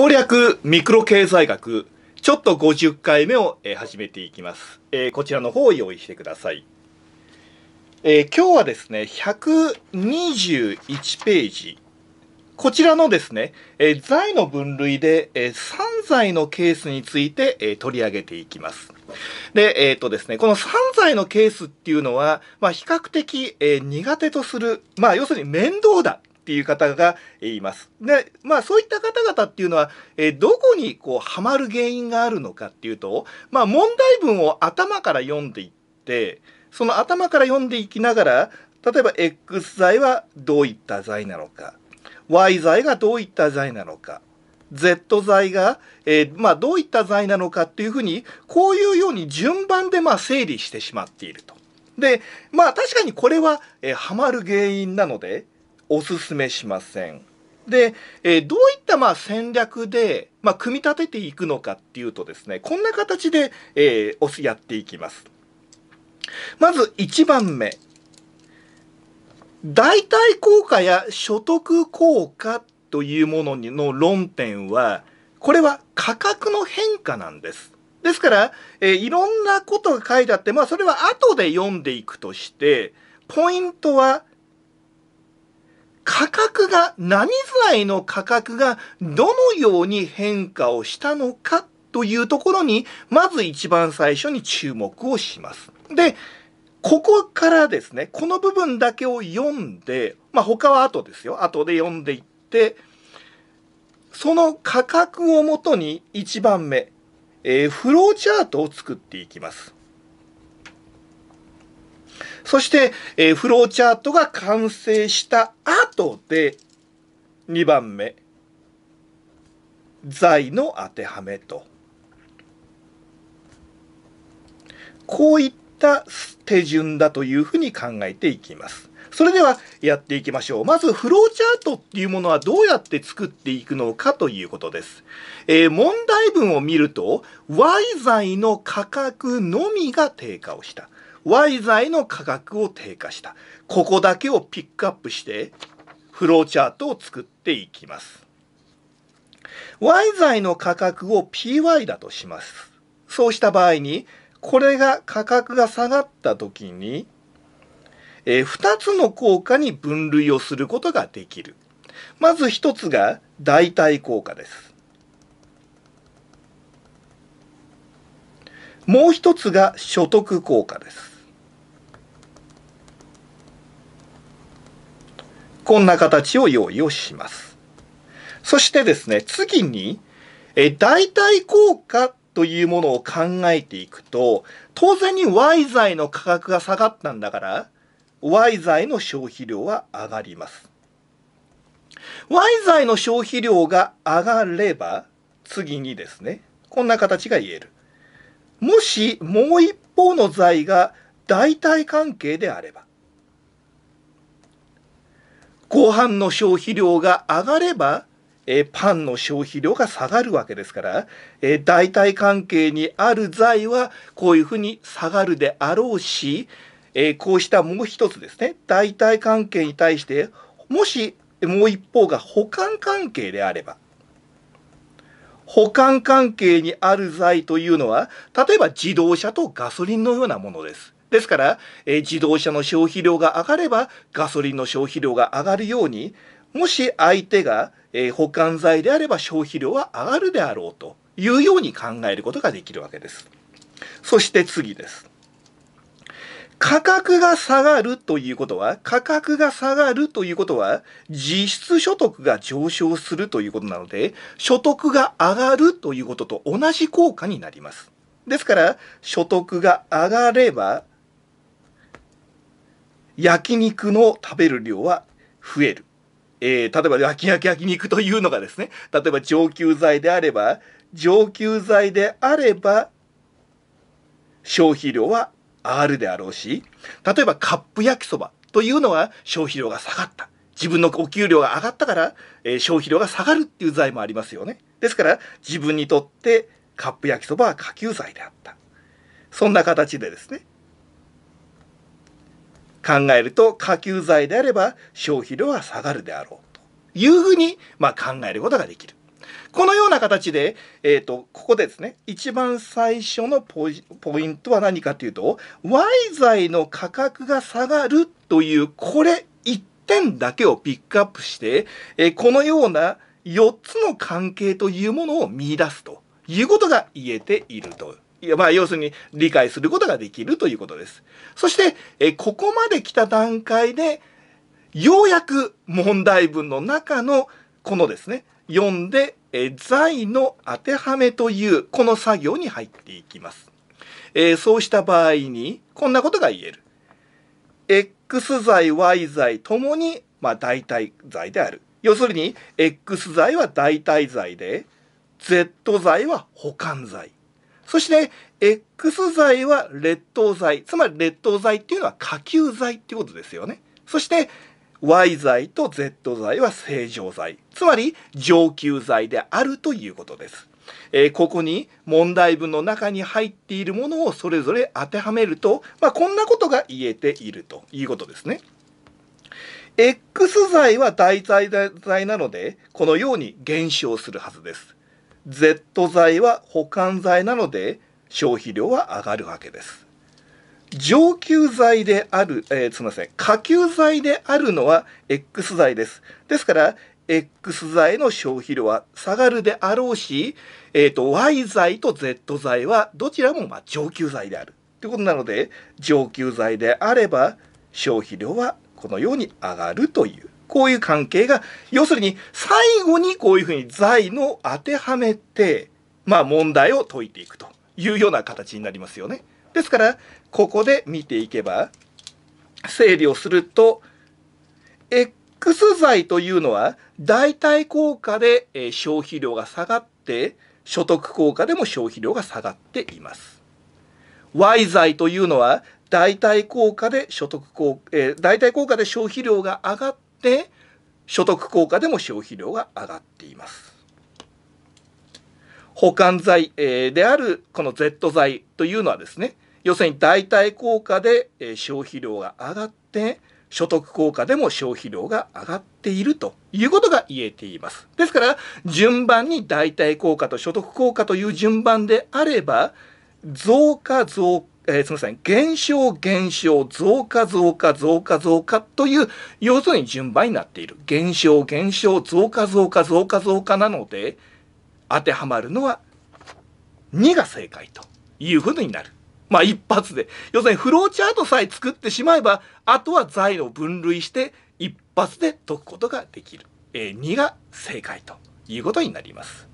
攻略ミクロ経済学ちょっと50回目を、え始めていきます、えー、こちらの方を用意してください、えー、今日はですね121ページこちらのですね、え罪の分類で、え3罪のケースについて、え取り上げていきます。で、えっ、とですね、この3財のケースっていうのは、まあ、比較的、え苦手とする、まあ、要するに面倒だっていう方がいます。で、まあそういった方々っていうのは、えどこにこうハマる原因があるのかっていうと、まあ問題文を頭から読んでいって、その頭から読んでいきながら、例えば X 剤はどういった剤なのか、Y 剤がどういった剤なのか、Z 剤が、えー、まあ、どういった剤なのかっていうふうに、こういうように順番でまあ整理してしまっていると。で、まあ確かにこれは、えー、ハマる原因なので、おすすめしません。で、えー、どういったまあ戦略で、まあ、組み立てていくのかっていうとですね、こんな形で、えー、やっていきます。まず1番目。代替効果や所得効果というものの論点は、これは価格の変化なんです。ですから、えー、いろんなことが書いてあって、まあそれは後で読んでいくとして、ポイントは価格が、何材の価格がどのように変化をしたのかというところに、まず一番最初に注目をします。で、ここからですね、この部分だけを読んで、まあ他は後ですよ。後で読んでいって、その価格をもとに1番目、えー、フローチャートを作っていきます。そして、えー、フローチャートが完成した後で、2番目、財の当てはめと。こういった手順だというふうに考えていきます。それではやっていきましょう。まずフローチャートっていうものはどうやって作っていくのかということです。えー、問題文を見ると、Y 材の価格のみが低下をした。Y 材の価格を低下したここだけをピックアップしてフローチャートを作っていきます Y 材の価格を PY だとしますそうした場合にこれが価格が下がった時に、えー、2つの効果に分類をすることができるまず1つが代替効果ですもう1つが所得効果ですこんな形を用意をします。そしてですね、次に、え代替効果というものを考えていくと、当然に Y 材の価格が下がったんだから、Y 材の消費量は上がります。Y 材の消費量が上がれば、次にですね、こんな形が言える。もしもう一方の剤が代替関係であれば、ご飯の消費量が上がれば、えパンの消費量が下がるわけですから、え代替関係にある財はこういうふうに下がるであろうし、えこうしたもう一つですね代替関係に対してもしもう一方が補完関係であれば補完関係にある財というのは例えば自動車とガソリンのようなものです。ですから、え自動車の消費量が上がればガソリンの消費量が上がるようにもし相手が、え保管材であれば消費量は上がるであろうというように考えることができるわけです。そして次です。価格が下がるということは、価格が下がるということは、実質所得が上昇するということなので、所得が上がるということと同じ効果になります。ですから、所得が上がれば、焼肉の食べる量は増える。えー、例えば焼き焼き焼肉というのがですね、例えば上級剤であれば、上級剤であれば、消費量は R であろうし、例えばカップ焼きそばというのは消費量が下がった。自分のお給料が上がったから、えー、消費量が下がるっていう財もありますよね。ですから、自分にとってカップ焼きそばは下級剤であった。そんな形でですね、考えると下級剤であれば消費量は下がるであろうというふうに、ま考えることができる。このような形で、えーと、ここでですね一番最初のポイントは何かというと Y 剤の価格が下がるというこれ1点だけをピックアップして、えこのような4つの関係というものを見いだすということが言えているとまあ、要するに理解することができるということです。そして、えここまで来た段階で、ようやく問題文の中のこのですね、読んで、え在の当てはめというこの作業に入っていきます。えそうした場合に、こんなことが言える。X 罪、Y 罪ともに、まあ、代替罪である。要するに、X 罪は代替罪で、Z 罪は保管罪。そして、X 剤は劣等剤。つまり劣等剤っていうのは下級剤ってことですよね。そして、Y 剤と Z 剤は正常剤。つまり上級剤であるということです。えー、ここに問題文の中に入っているものをそれぞれ当てはめると、まあ、こんなことが言えているということですね。X 剤は代替剤なので、このように減少するはずです。Z 剤は保管剤なので消費量は上がるわけです。上級剤である、えー、すみません、下級剤であるのは X 剤です。ですから、X 剤の消費量は下がるであろうし、えーと、Y 剤と Z 剤はどちらもま上級剤である。ということなので、上級剤であれば消費量はこのように上がるというこういう関係が、要するに最後にこういうふうに財の当てはめて、まあ問題を解いていくというような形になりますよね。ですから、ここで見ていけば、整理をすると、X 財というのは、代替効果で消費量が下がって、所得効果でも消費量が下がっています。Y 財というのは、代替効果で所得効、えー、代替効果で消費量が上がっで所得効果でも消費量が上がっています保管剤であるこの Z 剤というのはですね要するに代替効果で消費量が上がって所得効果でも消費量が上がっているということが言えています。ですから、順番に代替効果と所得効果という順番であれば、増加増えー、すみません、減少、減少、増加、増加、増加、増加という、要するに順番になっている。減少、減少、増加、増加、増加、増加なので、当てはまるのは、2が正解というふうになる。まあ一発で。要するにフローチャートさえ作ってしまえば、あとは財を分類して一発で解くことができる。えー、2が正解ということになります。